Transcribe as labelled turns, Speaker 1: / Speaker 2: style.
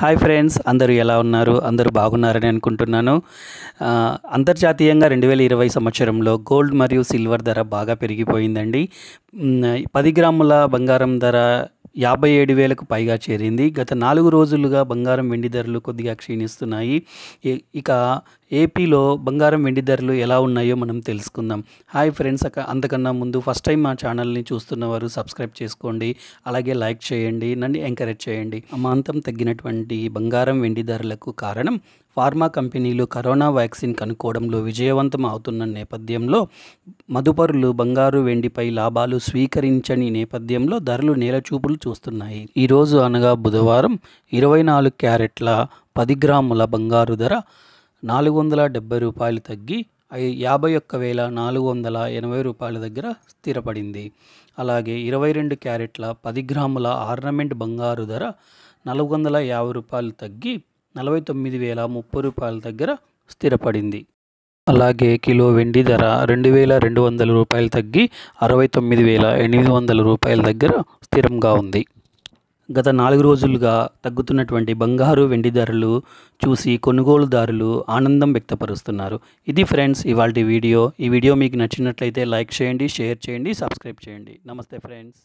Speaker 1: hi friends అందరూ ఎలా ఉన్నారు అందరూ బాగున్నారని అనుకుంటున్నాను అంతర్జాతీయంగా రెండు వేల ఇరవై సంవత్సరంలో గోల్డ్ మరియు సిల్వర్ ధర బాగా పెరిగిపోయిందండి పది గ్రాముల బంగారం ధర యాభై ఏడు వేలకు పైగా చేరింది గత నాలుగు రోజులుగా బంగారం వెండి ధరలు కొద్దిగా క్షీణిస్తున్నాయి ఇక ఏపీలో బంగారం వెండి ధరలు ఎలా ఉన్నాయో మనం తెలుసుకుందాం హాయ్ ఫ్రెండ్స్ అక్క అంతకన్నా ముందు ఫస్ట్ టైం మా ఛానల్ని చూస్తున్నవారు సబ్స్క్రైబ్ చేసుకోండి అలాగే లైక్ చేయండి నన్ను ఎంకరేజ్ చేయండి అమాంతం తగ్గినటువంటి బంగారం వెండి ధరలకు కారణం ఫార్మా కంపెనీలు కరోనా వ్యాక్సిన్ కనుక్కోవడంలో విజయవంతం అవుతున్న నేపథ్యంలో మదుపరులు బంగారు వెండిపై లాభాలు స్వీకరించని నేపథ్యంలో ధరలు నేలచూపులు చూస్తున్నాయి ఈరోజు అనగా బుధవారం ఇరవై నాలుగు క్యారెట్ల పది గ్రాముల బంగారు ధర నాలుగు వందల డెబ్బై రూపాయలు తగ్గి యాభై ఒక్క వేల నాలుగు వందల ఎనభై రూపాయల దగ్గర స్థిరపడింది అలాగే ఇరవై రెండు క్యారెట్ల పది గ్రాముల ఆర్నమెంట్ బంగారు ధర నాలుగు వందల యాభై రూపాయలు తగ్గి నలభై తొమ్మిది వేల ముప్పై రూపాయల దగ్గర స్థిరపడింది అలాగే కిలో వెండి ధర రెండు వేల రెండు వందల రూపాయలు తగ్గి అరవై తొమ్మిది వేల ఎనిమిది వందల రూపాయల దగ్గర స్థిరంగా ఉంది గత నాలుగు రోజులుగా తగ్గుతున్నటువంటి బంగారు వెండి ధరలు చూసి కొనుగోలుదారులు ఆనందం వ్యక్తపరుస్తున్నారు ఇది ఫ్రెండ్స్ ఇవాళ వీడియో ఈ వీడియో మీకు నచ్చినట్లయితే లైక్ చేయండి షేర్ చేయండి సబ్స్క్రైబ్ చేయండి నమస్తే ఫ్రెండ్స్